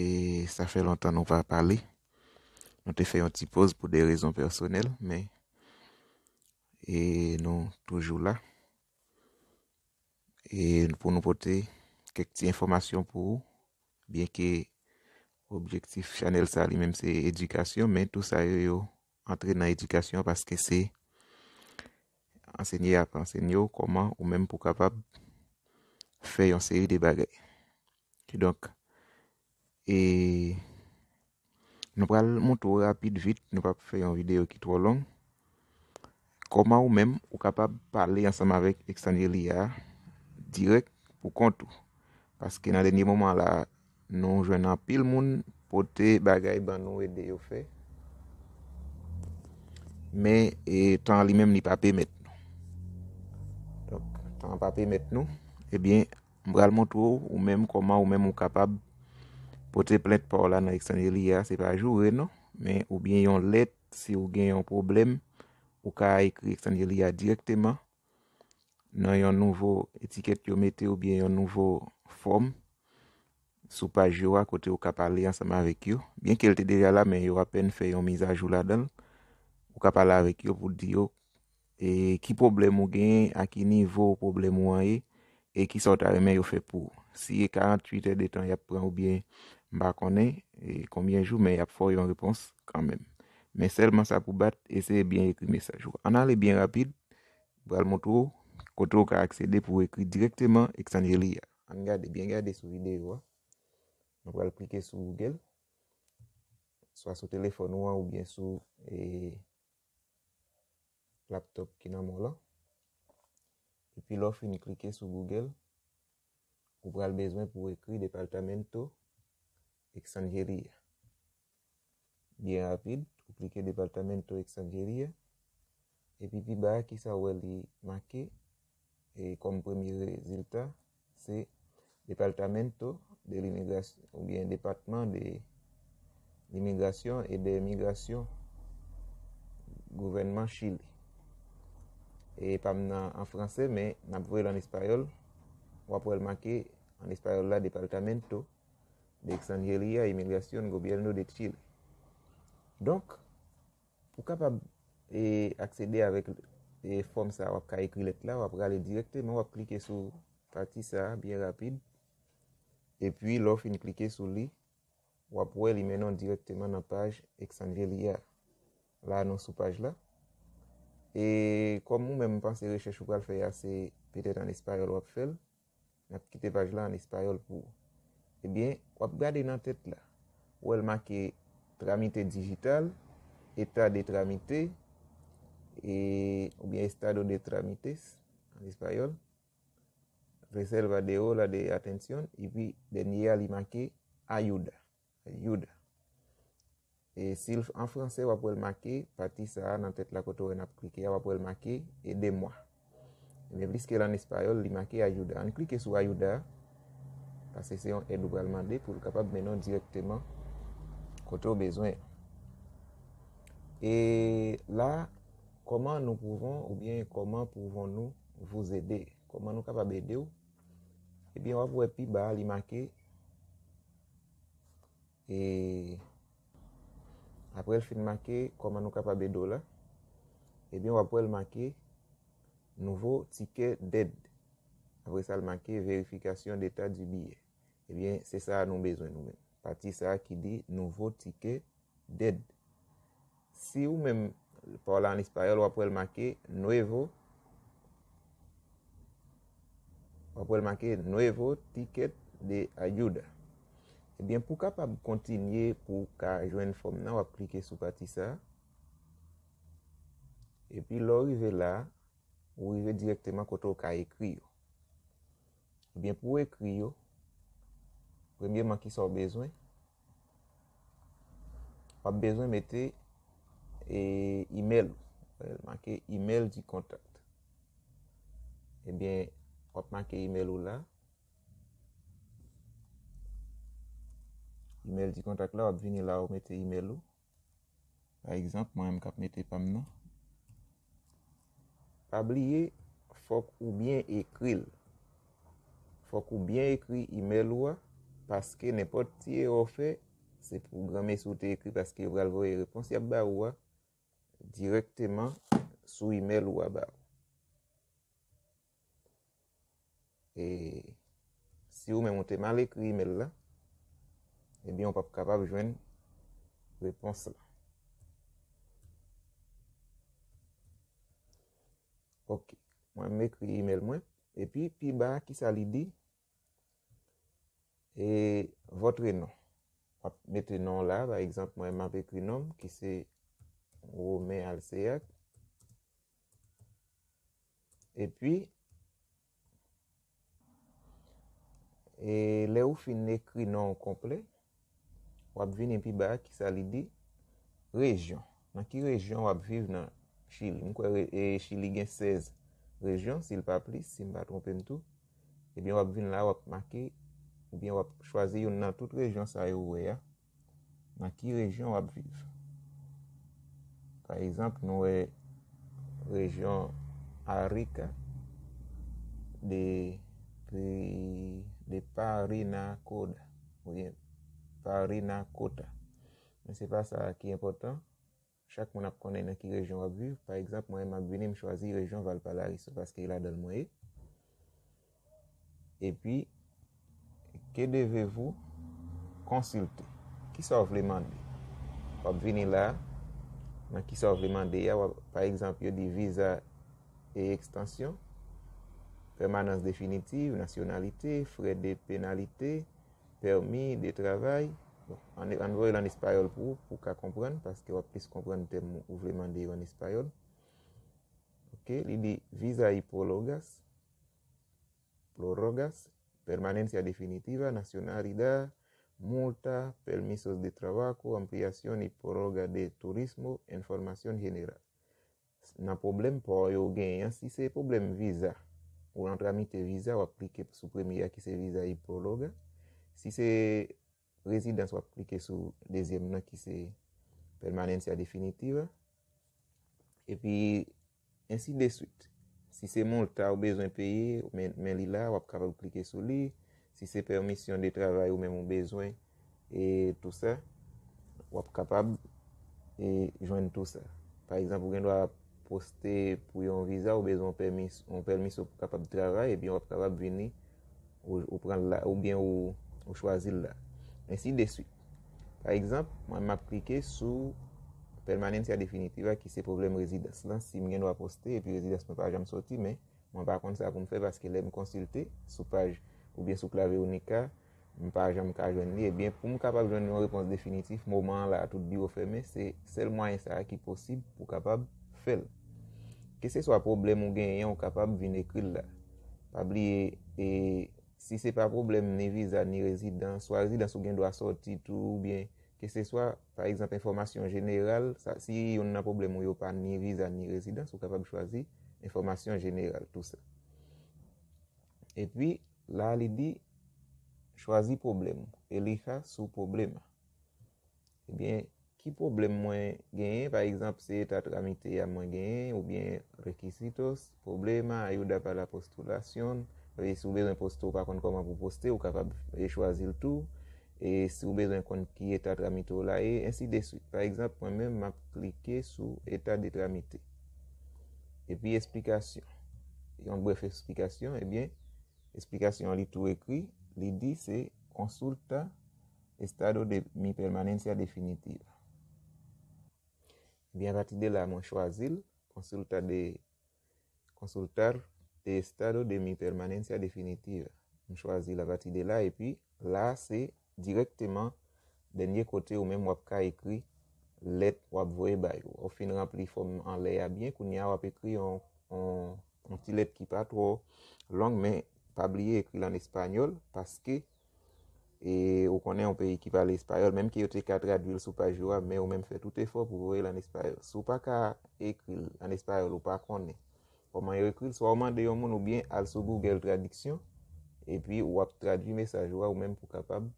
E sa fè lantan nou pa pali. Nou te fè yon ti poz pou de rezon personel. Men. E nou toujou la. E pou nou pote kek ti informasyon pou ou. Bien ki. Objektif chanel sa li menm se edukasyon. Men tou sa yo. Entre nan edukasyon. Paske se. Ansenye apansen yo. Koman ou menm pou kapab. Fè yon seri de bagay. Ki donk. E nou pral moun tou rapit vit nou pap fè yon videyo ki tro long koman ou men ou kapab pale yansam avèk ekstranye liya direk pou kontou paske nan denye mouman la nou jwen nan pil moun pote bagay ban nou edè yo fè me e tan li men ni pape met nou tan pape met nou ebyen mpral moun tou ou men koman ou men ou kapab Pote plet paola nan ekstranjeli ya, se pa jure non. Men ou bien yon let, se ou gen yon problem, ou ka ekri ekstranjeli ya direkteman, nan yon nouvo etiket yo mete ou bien yon nouvo form, sou pa jura, kote ou ka pale ansama vekyo. Bien ke lte deyala, men yo apen fe yon mizajou la den, ou ka pale avekyo pou diyo, e ki problem ou gen, a ki nivou problem ou an e, e ki sotaremen yo fe pou. Si e 48e detan, ya pran ou bien, Mba konen, e konbyen jou, men yap fo yon repons kanmen. Men selman sa pou bat, eseye bin ekri mesajou. An ale bin rapide, bral motou, kotou ka akse de pou ekri direkteman, ek sanjeli ya. An gade, bin gade sou videyo, nan bral klike sou Google, swa sou telefonou an, ou bin sou, e, laptop ki nan mou la. Epi lò, fin klike sou Google, ou bral bezwen pou ekri departamento, Eksanjeriya. Bien rapide, pou plike departamento eksanjeriya. Epi pi ba, ki sa ou el li make, e kom premi rezultat, se departamento de l'immigrasyon, ou bien departement de l'immigrasyon et de l'immigrasyon gouvernement chile. E pam nan an franse, men nan pou el an espayol, ou apou el make, an espayol la departamento, De Xanjeliya, imigrasyon, gobyerno, detil. Donk, ou kapab akse de avèk e, e form sa wap ka ekri let la, wap gale direkte, mwen wap klike sou pati sa, byen rapide. E pwi, lò fin klike sou li, wap wè li menon direkte man an page Xanjeliya. La anon sou page la. E kom mwen mwen panse rechechou wap fè yase, pètè an espayol wap fèl. N ap kite page la an espayol pou Ebyen, wap gade nan tèt la, wèl make tramité digital, etat de tramité, e oubyen estado de tramité, an espayol, reselle va de ou la de atensyon, e pi denye a li make ayouda. Ayouda. E silf an fransè wap wèl make, pati sa nan tèt la koto wè nap klike ya wap wèl make, e de mwa. Eme bliske lan espayol, li make ayouda. Pase se yon endu bralman de pou l kapab menon direkteman kote ou bezwen. E la, koman nou pouvon ou bien koman pouvon nou vouz ede? Koman nou kapab ede ou? Ebyen wap wepi ba li make. E apre l fin make, koman nou kapab ede ou la? Ebyen wap wap wepi make, nouvo tike ded. Apre sal make, verifikasyon deta di biye. Ebyen, se sa anou bezwen nou men. Patisa ki di nouvo tike ded. Si ou men, pa wala an isparyol, wap wèl make nouvo wap wèl make nouvo tike de ajouda. Ebyen, pou kapab kontinye pou ka jwen form nan wap plike sou patisa. Epyi lò rive la, wou rive direkteman koto waka ekriyo. Ebyen, pou ekriyo, Premye man ki sa ou bezwen. Wap bezwen mette e email. Euh, Mankye email di kontakt. Ebyen, eh wap manke email ou la. Email di kontakt la, wap vini la ou mette email ou. Par exemple, mwen mkap mette pam nou. Pabliye, fok ou bien ekril. Fok ou bien ekri email ou a. Paske nepot ti e ofe, se pou grame sou te ekri paske yon pralvo e reponsi ap ba ou a, direkteman sou email ou a ba ou. E, si ou men mwote mal ekri email la, ebyon pap kapab jwen repons la. Ok, mwen ekri email mwen, e pi, pi ba ki sa li di, e votre nan. Wap metre nan la, ba ekzant mwen mape kri nan, ki se wome alseyak. E pi, e le ou fin ne kri nan w komple, wap vin epi ba, ki sa li di, rejyon. Maki rejyon wap viv nan chili. Mwen kwa re, e chili gen 16 rejyon, sil pa plis, si mba trompem tou. E bin wap vin la, wap maki, Ou byen wap chwazi yon nan tout rejyon sa yon wè ya. Nan ki rejyon wap viv. Par exemple nou wè rejyon Arika. De Paris nan Kota. Ou byen Paris nan Kota. Mwen se pa sa ki important. Chak mwen ap konen nan ki rejyon wap viv. Par exemple mwen mwen binem chwazi rejyon Valpalari. So paske yon la dal mwen. E pi... Ke devevou konsilte? Ki sa ou vleman de? Wap vini la. Ma ki sa ou vleman de? Par ekzamp yo di visa e ekstansyon. Permanans definitiv, nasyonalite, fre de penalite, permis de travay. An bon, voy lan ispayol pou ka kompran. Paske wap pis kompran tem ou vleman de lan ispayol. Ok, li di visa iporlogas. Plorogas. permanencia definitiva, nacionalidad, multa, permisos de trabajo, ampliación y prórroga de turismo, información general. No problem problema yo si se problem visa, visa, lan visa visa o plike su primera que se visa y prórroga, Si se residencia o aplique su deuxième que se permanencia definitiva. Y así de suite. Si se moun lta ou bezwen peyi, ou men li la, wap kapab plike sou li. Si se permis si yon de travay ou men moun bezwen, e tout sa, wap kapab e jwenn tout sa. Par exemple, ou gen do a poste pou yon viza, ou bezwen ou permis sou kapab travay, e pi wap kapab veni ou chwazi la. Ensi desu. Par exemple, mwen map plike sou... Pèlmanen se a definitiva ki se problem rezidans lan si mwen gen do a poste e pi rezidans mwen pa a jam sorti men mwen pa akonte sa pou m fe parce ke lè m konsilte sou page ou bien sou klavye ou nika mwen pa a jam ka a jwenn li e bien pou m kapab jwenn yon repons definitif mouman la a tout bi ou fe men se sel mwen sa a ki posib pou kapab fel. Ke se so a problem mwen gen yon kapab vin ekril la? Pabli e si se pa problem ne viza ni rezidans, so a rezidans mwen gen do a sorti tou ou bien Ke se swa, par exemple, informasyon jeneral, si yon nan problem ou yo pa ni vizan ni rezidans, ou kapab chwazi informasyon jeneral, tout se. E pi, la li di, chwazi problem, elika sou problema. E eh bien, ki problem mwen genye, par exemple, se ta tramite ya mwen genye, ou bien rekisitos, problema, ayouda pa la postulasyon, rey souber un posto pa kon konman pou poste, ou kapab rey chwazi l tou. E si ou bezwen kon ki etat tramite ou la e, ensi de suite. Par exemple, pou mè m ap klike sou etat de tramite. E pi esplikasyon. En bref esplikasyon, e bien, esplikasyon li tou ekwi. Li di se, konsulta estado de mi permanensia definitiva. E bien, vati de la m wanswazil konsultar de estado de mi permanensia definitiva. M wanswazil la vati de la, e pi la se... direkteman denye kote ou men wap ka ekri let wap voe bay. Ou fin rap li fom an le ya bien, kou ni a wap ekri an ti let ki pa tro long, men pabliye ekri lan espanyol, paske e ou konen an pe ekipa l'espanyol, menm ki yo te ka tradwil sou pa jwa, menm ou menm fe tout e fop ou voe lan espanyol. Sou pa ka ekri l'an espanyol ou pa konen. Oman yo ekri, sou waman de yon moun ou bien al sou google tradiksyon, e pi wap tradwi mesajwa ou menm pou kapab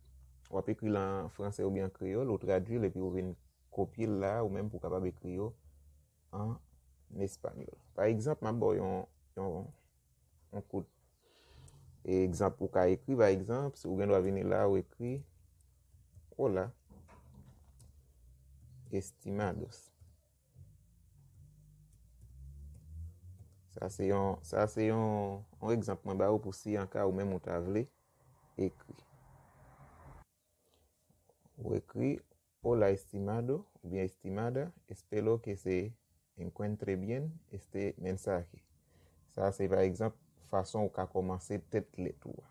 Ou api kri lan franse ou byan kriyo. Ou tradwil epi ou ven kopil la ou men pou kapab ekriyo an espanyol. Par ekzamp maboy yon kout. Ekzamp pou ka ekri. Par ekzamp se ou gen do a veni la ou ekri. Ou la. Estimados. Sa se yon ekzamp maboy pou si an ka ou men moutavle ekri. Ou ekri, ou la estimado, ou bien estimada, espelo ke se enkwenn trebyen este mensaje. Sa se va ekzamp fason ou ka komanse tet letouwa.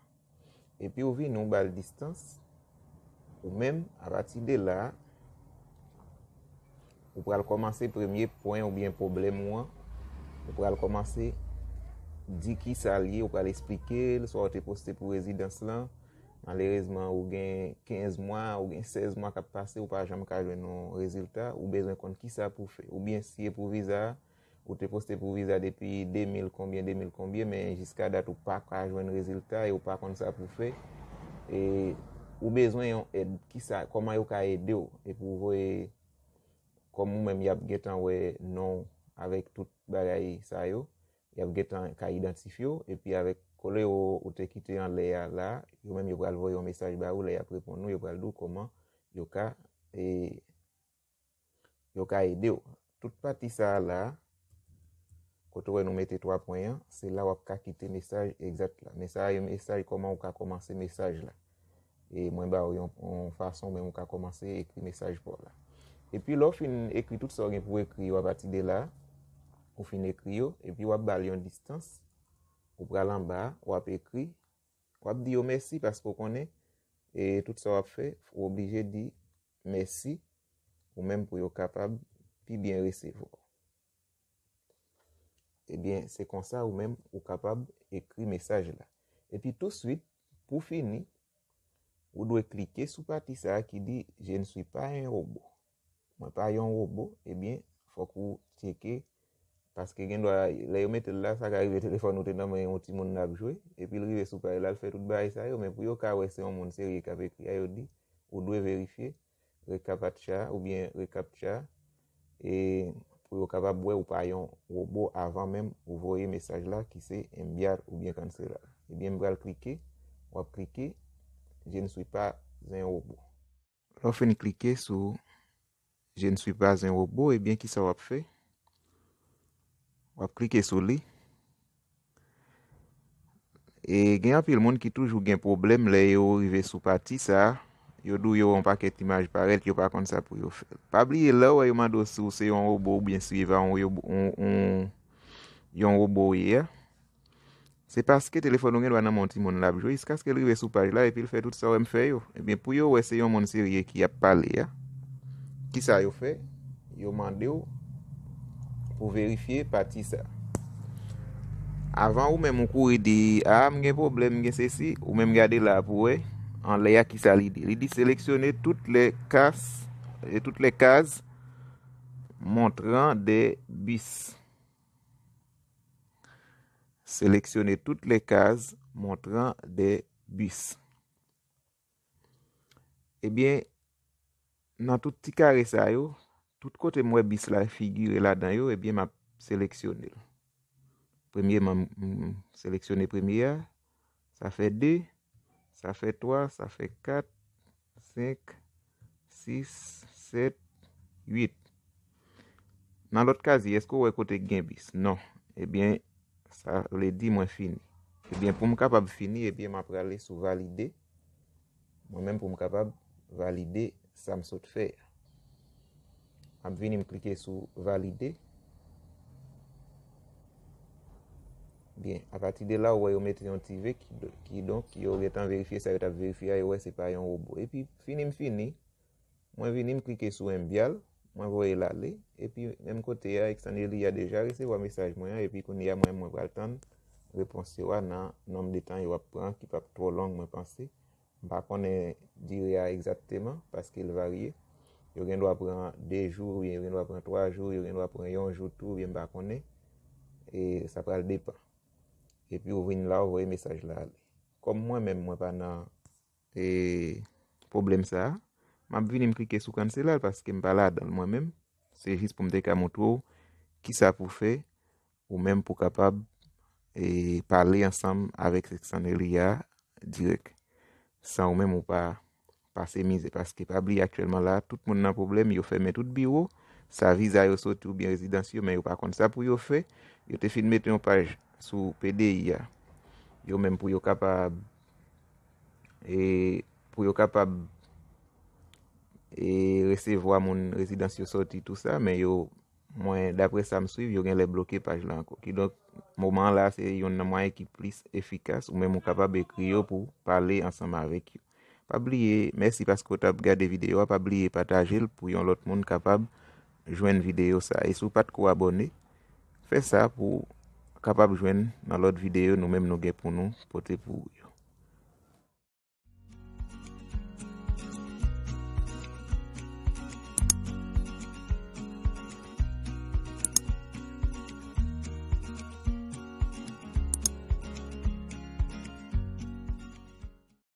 E pi ou vi nou bal distans, ou men, arati de la, ou pral komanse premye poen ou bien problem wan, ou pral komanse di ki sa liye, ou pral esplike, ou te poste pou rezidans lan, malerezman ou gen 15 mwa, ou gen 16 mwa ka pase, ou pa jam ka jwen nou rezultat, ou bezwen kon ki sa pou fe, ou bien si epouviza, ou te post epouviza depi 2000 konbyen, 2000 konbyen, men jiska dat ou pa ka jwen rezultat, e ou pa kon sa pou fe, e ou bezwen yon ed kisa, koman yon ka ed yo, epouvwe, komou menm yap getan we non avèk tout bagay sa yo, yap getan ka identifyo, epi avèk, Kole ou te kite yon leya la, yo menm yo bral voy yon mesaj ba ou, leya pre pon nou, yo bral dou koman, yo ka, e, yo ka ede yo. Tout pati sa la, koto we nou mette 3.1, se la wap ka kite mesaj, exact la. Mesaj yon mesaj, koman wap ka komanse mesaj la. E mwen ba oyon fason, menm wap ka komanse ekri mesaj pou la. E pi lo fin ekri tout sa ou gen pou ekri, wap ati de la, ou fin ekri yo, e pi wap balyon distans, Ou pralamba, ou ap ekri, ou ap di yo mersi paskou konen. Et tout sa wap fe, ou oblije di mersi, ou menm pou yo kapab pi bien resevo. Et bien, se konsa ou menm, ou kapab ekri mesaj la. Et pi tout suite, pou fini, ou dwe klike sou patisa ki di je ne sou pa yon robo. Ou pa yon robo, et eh bien, fok ou tjeki. Paske gen do a yon metel la, sa ka yon telefon nou tena mwen yon ti moun nabjwe. E pi lrive sou pa yon la, l fè tout ba yon sa yon. Men pou yon ka wè se yon moun seri e kape kri a yon di, ou dwe verifiye, rekapa tcha ou bien rekap tcha. E pou yon ka pa bwè ou pa yon robo avan menm, ou voye mesaj la ki se mbyar ou bien kansela. E bien mbral klike, wap klike, je n sou pa zin robo. Lò fè ni klike sou, je n sou pa zin robo, e bien ki sa wap fè. wap klike sou li e gen apil moun ki toujou gen problem le yo rive sou pati sa yo dou yo wan pa ket imaj parel ki yo pa kon sa pou yo fe pabliye la wè e yo mando sou se yon robot ou bien suivan yon robot ye se paske telefon nou gen wana monti moun labjou, iskaske rive sou pati la epi l fè tout sa wè m fè yo e pou yo wè se yon moun sirye ki ap pale ki sa yo fe yo mande yo pou verifiye pati sa. Avant ou men mou kou ridi, e a, mwen gen problem gen se si, ou men mwen gade la pou we, an le ya ki sa ridi. Ridi seleksyone tout le kase, et tout le kase, montran de bis. Seleksyone tout le kase, montran de bis. Ebyen, nan tout ti kare sa yo, Tout kote mwen bis la figyre la dan yo, ebyen ma seleksyonel. Premye ma mm, seleksyonel premye. Sa fe 2, sa fe 3, sa fe 4, 5, 6, 7, 8. Nan lot kazi, esko wè kote gen bis? Non, ebyen sa le di mwen fini. Ebyen pou m kapab fini, ebyen ma preale sou valide. Mwen men pou m kapab valide, sa m sot fè ya. ap vinim klike sou valide. Bien, a pati de la ou wè yon metri yon TV ki donk yon retan verifiye, sa yon tap verifiye, ay wè se pa yon oubo. E pi finim fini, mwen vinim klike sou mbyal, mwen wè yon lale, e pi nem kote ya, ek sanye li ya deja rese, wè mesaj mwen ya, e pi koni ya mwen mwen pral tan, reponsi wè nan nom de tan yon wè pran, ki pa tro long mwen pansi, ba konen diri ya exakteman, paske yon varye. Yo gen do apren dey jou, yo gen do apren 3 jou, yo gen do apren yon jou tou, yon bakone, e sa pral depa. E pi ou ven la, ou ven yon mesaj la. Kom mwen men mwen pa nan problem sa, mwen ap veni mkrike sou kanselal, paske mpalad nan mwen men, se risponde kamotou ki sa pou fe, ou men pou kapab e pale ansam avek seksan elia direk. San ou men mwen pa se mize, paske pabli aktyelman la, tout moun nan problem, yo ferme tout biro, sa vize a yo sotou, bien rezidansi yo, men yo pa kont sa pou yo fe, yo te fin mette yon paj sou PDI ya, yo men pou yo kapab e pou yo kapab e resevo a moun rezidansi yo sotou tout sa, men yo mwen, dapre sa msouiv, yo gen le bloké paj la anko, ki donk, mouman la se yon nan mwen ki plis efikas, ou men moun kapab ekri yo pou pale ansanman vek yo. Pabliye, mersi pasko tab gade video, pabliye patajel pou yon lot moun kapab jwen video sa. E sou pat ko abone, fe sa pou kapab jwen nan lot video nou menm nou gen pou nou, pote pou...